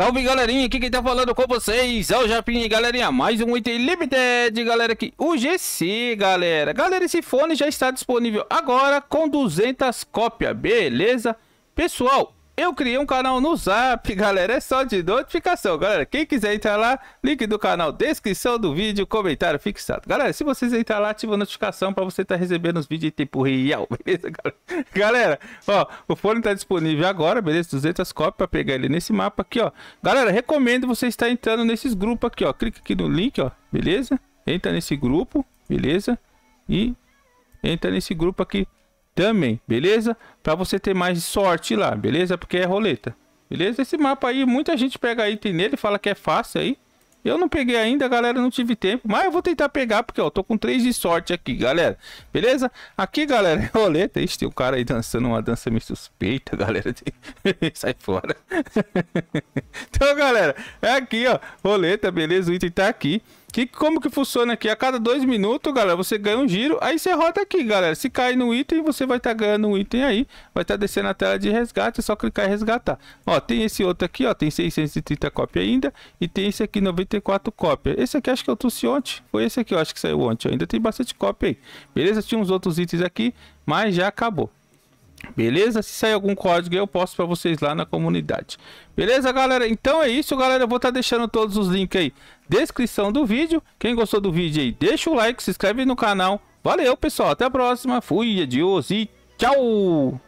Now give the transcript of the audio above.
Salve galerinha, aqui quem tá falando com vocês é o Japim, galerinha, mais um item limited, galera, aqui, o GC, galera. Galera, esse fone já está disponível agora com 200 cópias, beleza? Pessoal, eu criei um canal no Zap, galera, é só de notificação, galera. Quem quiser entrar lá, link do canal, descrição do vídeo, comentário fixado. Galera, se vocês entrar lá, ativa a notificação para você estar tá recebendo os vídeos em tempo real, beleza, galera? Galera, ó, o fone tá disponível agora, beleza? 200 cópias para pegar ele nesse mapa aqui, ó. Galera, recomendo você estar entrando nesses grupos aqui, ó. Clica aqui no link, ó, beleza? Entra nesse grupo, beleza? E entra nesse grupo aqui também, beleza? Para você ter mais sorte lá, beleza? Porque é roleta. Beleza? Esse mapa aí, muita gente pega item nele, fala que é fácil aí. Eu não peguei ainda, galera, não tive tempo, mas eu vou tentar pegar porque eu tô com 3 de sorte aqui, galera. Beleza? Aqui, galera, é roleta. Ixi, tem um cara aí dançando uma dança meio suspeita, galera. Sai fora. Então, galera, é aqui, ó. Roleta, beleza? O item tá aqui. Que, como que funciona aqui? A cada dois minutos, galera, você ganha um giro. Aí você roda aqui, galera. Se cair no item, você vai estar tá ganhando um item aí. Vai estar tá descendo a tela de resgate. É só clicar em resgatar. Ó, tem esse outro aqui, ó. Tem 630 cópias ainda. E tem esse aqui, 94 cópias. Esse aqui acho que eu trouxe ontem. Foi esse aqui, eu acho que saiu ontem. Ainda tem bastante cópia aí. Beleza? Tinha uns outros itens aqui, mas já acabou. Beleza? Se sair algum código eu posto para vocês lá na comunidade. Beleza, galera? Então é isso, galera. Eu vou estar tá deixando todos os links aí. Descrição do vídeo. Quem gostou do vídeo aí, deixa o like, se inscreve no canal. Valeu, pessoal. Até a próxima. Fui, adiós e tchau!